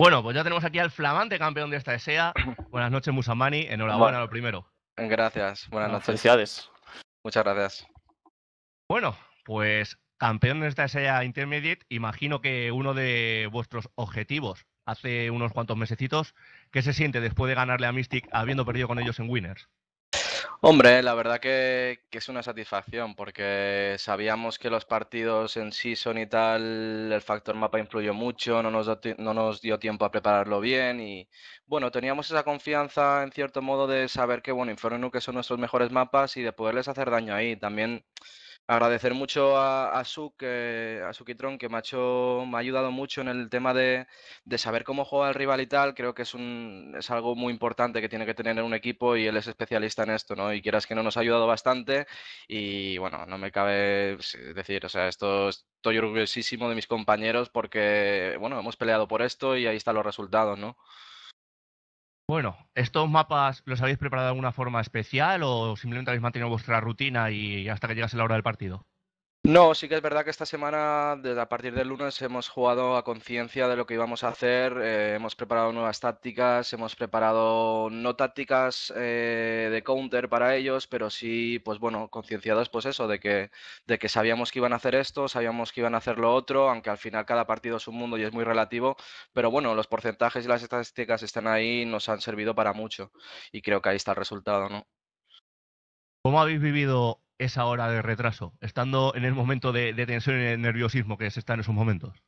Bueno, pues ya tenemos aquí al flamante campeón de esta ESEA. Buenas noches, Musamani. Enhorabuena, lo primero. Gracias, buenas noches. Felicidades. Muchas gracias. Bueno, pues campeón de esta ESEA Intermediate, imagino que uno de vuestros objetivos hace unos cuantos mesecitos, ¿qué se siente después de ganarle a Mystic habiendo perdido con ellos en Winners? Hombre, la verdad que, es una satisfacción porque sabíamos que los partidos en season y tal, el factor mapa influyó mucho, no nos, dio tiempo a prepararlo bien y bueno, teníamos esa confianza en cierto modo de saber que bueno, Inferno que son nuestros mejores mapas y de poderles hacer daño ahí. También agradecer mucho a, a Suk, a Sukitron, que me ha, me ha ayudado mucho en el tema de, saber cómo juega el rival y tal. Creo que es, un, es algo muy importante que tiene que tener un equipo y él es especialista en esto, ¿no? Y quieras que no, nos ha ayudado bastante. Y bueno, no me cabe pues, eh, decir, o sea, esto estoy orgullosísimo de mis compañeros porque, bueno, hemos peleado por esto y ahí están los resultados, ¿no? Bueno, ¿estos mapas los habéis preparado de alguna forma especial o simplemente habéis mantenido vuestra rutina y hasta que llegase la hora del partido? No, sí que es verdad que esta semana, desde a partir del lunes, hemos jugado a conciencia de lo que íbamos a hacer, eh, hemos preparado nuevas tácticas, hemos preparado no tácticas eh, de counter para ellos, pero sí, pues bueno, concienciados, pues eso, de que, de que sabíamos que iban a hacer esto, sabíamos que iban a hacer lo otro, aunque al final cada partido es un mundo y es muy relativo, pero bueno, los porcentajes y las estadísticas están ahí, nos han servido para mucho y creo que ahí está el resultado, ¿no? ¿Cómo habéis vivido esa hora de retraso, estando en el momento de, tensión y nerviosismo que se está en esos momentos?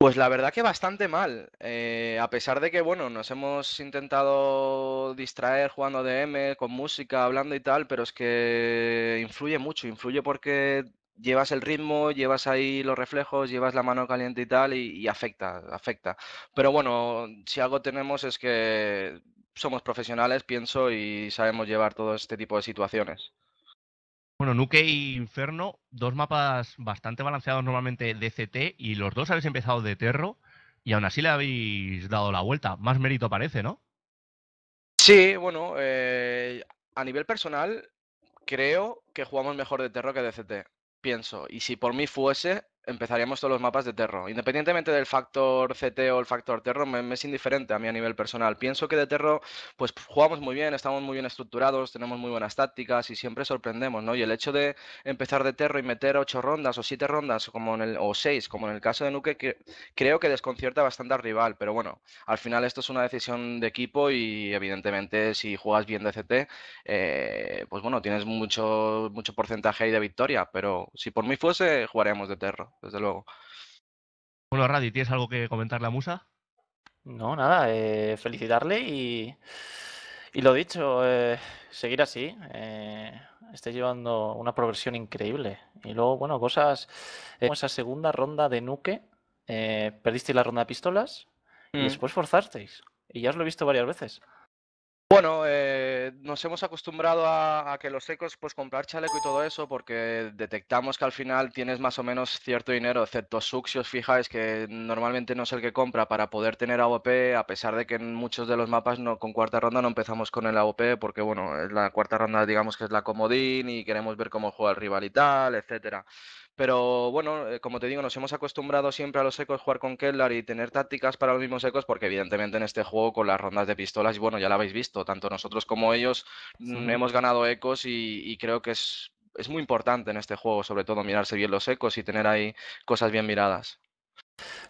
Pues la verdad que bastante mal. Eh, a pesar de que, bueno, nos hemos intentado distraer jugando DM, con música, hablando y tal, pero es que influye mucho, influye porque llevas el ritmo, llevas ahí los reflejos, llevas la mano caliente y tal, y afecta, afecta. Pero bueno, si algo tenemos es que somos profesionales, pienso, y sabemos llevar todo este tipo de situaciones. Bueno, Nuke y Inferno, dos mapas bastante balanceados normalmente de CT y los dos habéis empezado de Terro y aún así le habéis dado la vuelta. Más mérito parece, ¿no? Sí, bueno, eh, a nivel personal creo que jugamos mejor de Terro que de CT, pienso. Y si por mí fuese, empezaríamos todos los mapas de Terro. Independientemente del factor CT o el factor Terro, me, es indiferente a mí a nivel personal. Pienso que de Terro, pues jugamos muy bien, estamos muy bien estructurados, tenemos muy buenas tácticas y siempre sorprendemos, ¿no? Y el hecho de empezar de Terro y meter ocho rondas o siete rondas como en el, o seis, como en el caso de Nuke, que, creo que desconcierta bastante al rival. Pero bueno, al final esto es una decisión de equipo y evidentemente si juegas bien de CT, eh, pues bueno, tienes mucho, mucho porcentaje ahí de victoria. Pero si por mí fuese, jugaríamos de Terro desde luego. Bueno, Radi, ¿tienes algo que comentar, la Musa? No, nada, eh, felicitarle y, lo dicho, eh, seguir así. Eh, llevando una progresión increíble. Y luego, bueno, cosas eh, como esa segunda ronda de Nuke, perdisteis la ronda de pistolas y mm. después forzasteis. Y ya os lo he visto varias veces. Bueno, eh, nos hemos acostumbrado a, que los secos, pues comprar chaleco y todo eso, porque detectamos que al final tienes más o menos cierto dinero, excepto SUC, si os fijáis, que normalmente no es el que compra para poder tener AOP, a pesar de que en muchos de los mapas no, con cuarta ronda no empezamos con el AOP, porque bueno, eh, la cuarta ronda digamos que es la comodín y queremos ver cómo juega el rival y tal, etcétera. Pero bueno, eh, como te digo, nos hemos acostumbrado siempre a los ecos jugar con Kellar y tener tácticas para los mismos ecos, porque evidentemente en este juego con las rondas de pistolas, bueno, ya lo habéis visto, tanto nosotros como ellos mm, hemos ganado ecos y, creo que es, muy importante en este juego, sobre todo, mirarse bien los ecos y tener ahí cosas bien miradas.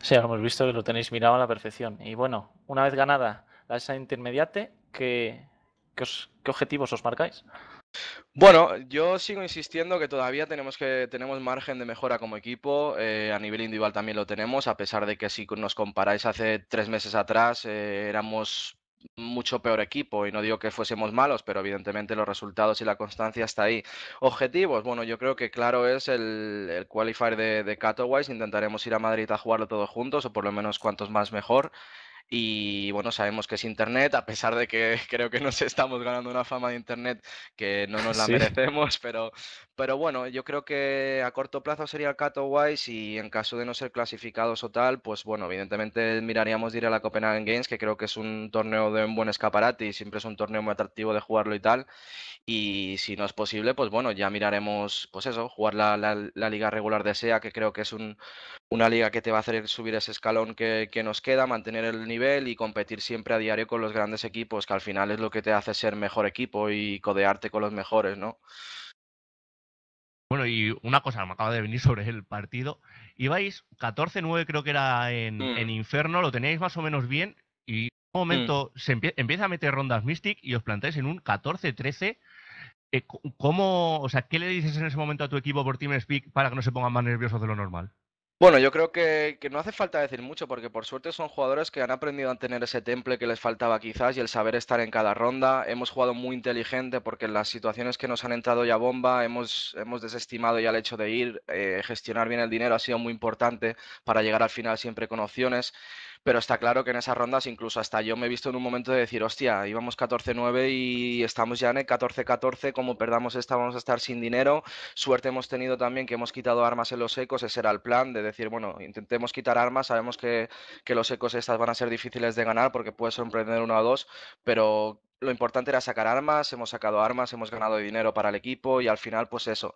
Sí, hemos visto que lo tenéis mirado a la perfección. Y bueno, una vez ganada la esa intermediate, ¿qué, ¿qué objetivos os marcáis? Bueno, yo sigo insistiendo que todavía tenemos que tenemos margen de mejora como equipo. Eh, a nivel individual también lo tenemos, a pesar de que si nos comparáis hace tres meses atrás eh, éramos mucho peor equipo y no digo que fuésemos malos, pero evidentemente los resultados y la constancia está ahí. Objetivos, bueno, yo creo que claro es el, el qualifier de, de intentaremos ir a Madrid a jugarlo todos juntos o por lo menos cuantos más mejor. Y bueno, sabemos que es Internet, a pesar de que creo que nos estamos ganando una fama de Internet que no nos la merecemos, pero, pero bueno, yo creo que a corto plazo sería el Catowice y en caso de no ser clasificados o tal, pues bueno, evidentemente miraríamos de ir a la Copenhagen Games, que creo que es un torneo de un buen escaparate y siempre es un torneo muy atractivo de jugarlo y tal. Y si no es posible, pues bueno, ya miraremos, pues eso, jugar la, liga regular de SEA, que creo que es una liga que te va a hacer subir ese escalón que, que nos queda, mantener el nivel y competir siempre a diario con los grandes equipos, que al final es lo que te hace ser mejor equipo y codearte con los mejores, ¿no? Bueno, y una cosa, me acaba de venir sobre el partido. Ibais 14-9 creo que era mm. en, Inferno, lo teníais más o menos bien y en un mm. momento se empieza a meter rondas Mystic y os plantáis en un 14-13. Eh, ¿Cómo, o sea, qué le dices en ese momento a tu equipo por Team Speak para que no se pongan más nerviosos de lo normal? Bueno, yo creo que, no hace falta decir mucho porque por suerte son jugadores que han aprendido a tener ese temple que les faltaba quizás y el saber estar en cada ronda. Hemos jugado muy inteligente porque en las situaciones que nos han entrado ya bomba hemos, hemos desestimado ya el hecho de ir. Eh, gestionar bien el dinero ha sido muy importante para llegar al final siempre con opciones pero está claro que en esas rondas incluso hasta yo me he visto en un momento de decir, hostia, íbamos 14-9 y estamos ya en el 14-14, como perdamos esta vamos a estar sin dinero, suerte hemos tenido también que hemos quitado armas en los ecos, ese era el plan, de decir, bueno, intentemos quitar armas, sabemos que, que los ecos estas van a ser difíciles de ganar porque puede sorprender uno a dos, pero lo importante era sacar armas, hemos sacado armas, hemos ganado dinero para el equipo y al final, pues eso,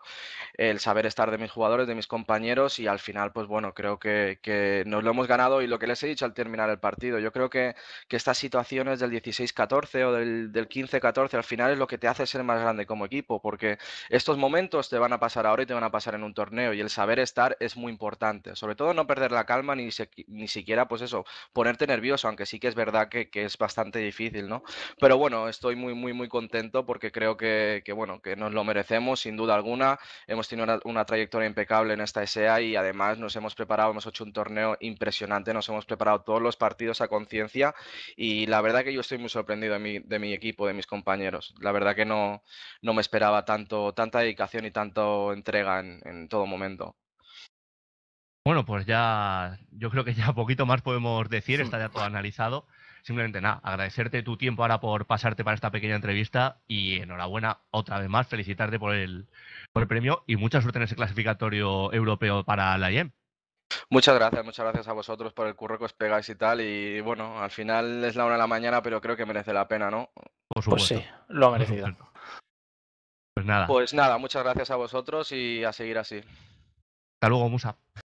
el saber estar de mis jugadores, de mis compañeros y al final, pues bueno, creo que, nos lo hemos ganado y lo que les he dicho al terminar el partido, yo creo que, estas situaciones del 16-14 o del, 15-14 al final es lo que te hace ser más grande como equipo, porque estos momentos te van a pasar ahora y te van a pasar en un torneo y el saber estar es muy importante, sobre todo no perder la calma ni, ni siquiera, pues eso, ponerte nervioso, aunque sí que es verdad que, que es bastante difícil, ¿no? Pero bueno, estoy muy, muy, muy contento porque creo que, bueno, que nos lo merecemos, sin duda alguna. Hemos tenido una, trayectoria impecable en esta SEA y además nos hemos preparado, hemos hecho un torneo impresionante, nos hemos preparado todos los partidos a conciencia y la verdad que yo estoy muy sorprendido de mi, de mi equipo, de mis compañeros. La verdad que no, no me esperaba tanto, tanta dedicación y tanta entrega en todo momento. Bueno, pues ya, yo creo que ya poquito más podemos decir, está ya todo analizado. Simplemente nada, agradecerte tu tiempo ahora por pasarte para esta pequeña entrevista y enhorabuena otra vez más, felicitarte por el, por el premio y mucha suerte en ese clasificatorio europeo para la IEM. Muchas gracias, muchas gracias a vosotros por el curro que os pegáis y tal. Y bueno, al final es la una de la mañana, pero creo que merece la pena, ¿no? Por supuesto. Pues sí, lo ha merecido. Pues nada. Pues nada, muchas gracias a vosotros y a seguir así. Hasta luego, Musa.